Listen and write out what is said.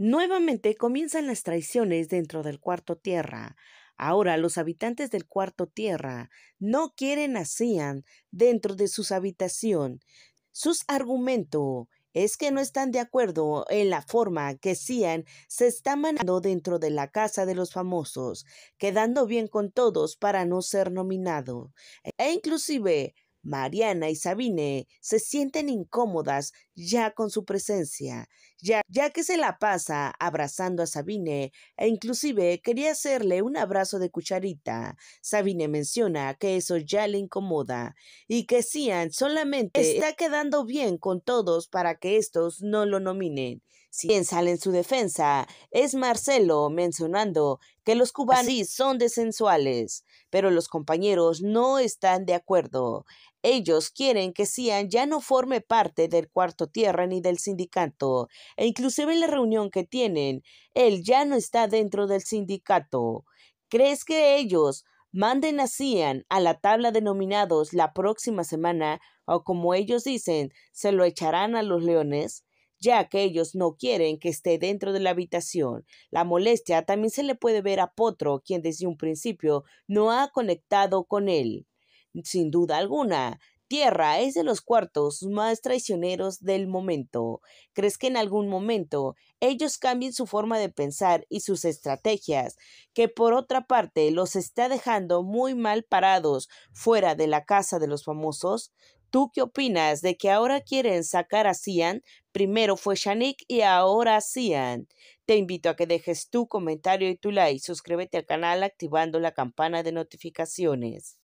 Nuevamente comienzan las traiciones dentro del cuarto tierra. Ahora los habitantes del cuarto tierra no quieren a Sian dentro de sus habitación. Sus argumentos es que no están de acuerdo en la forma que Sian se está manejando dentro de la casa de los famosos, quedando bien con todos para no ser nominado. E inclusive Mariana y Sabine se sienten incómodas ya con su presencia, ya, que se la pasa abrazando a Sabine e inclusive quería hacerle un abrazo de cucharita. Sabine menciona que eso ya le incomoda y que Sian solamente está quedando bien con todos para que estos no lo nominen. Si bien sale en su defensa es Marcelo mencionando que los cubanos sí son desensuales, pero los compañeros no están de acuerdo. Ellos quieren que Cian ya no forme parte del Cuarto Tierra ni del sindicato, e inclusive en la reunión que tienen, él ya no está dentro del sindicato. ¿Crees que ellos manden a Cian a la tabla de nominados la próxima semana o como ellos dicen, se lo echarán a los leones? ya que ellos no quieren que esté dentro de la habitación. La molestia también se le puede ver a Potro, quien desde un principio no ha conectado con él. Sin duda alguna, Tierra es de los cuartos más traicioneros del momento. ¿Crees que en algún momento ellos cambien su forma de pensar y sus estrategias, que por otra parte los está dejando muy mal parados fuera de la casa de los famosos? ¿Tú qué opinas de que ahora quieren sacar a Cian? Primero fue Shanik y ahora Cian. Te invito a que dejes tu comentario y tu like. Suscríbete al canal activando la campana de notificaciones.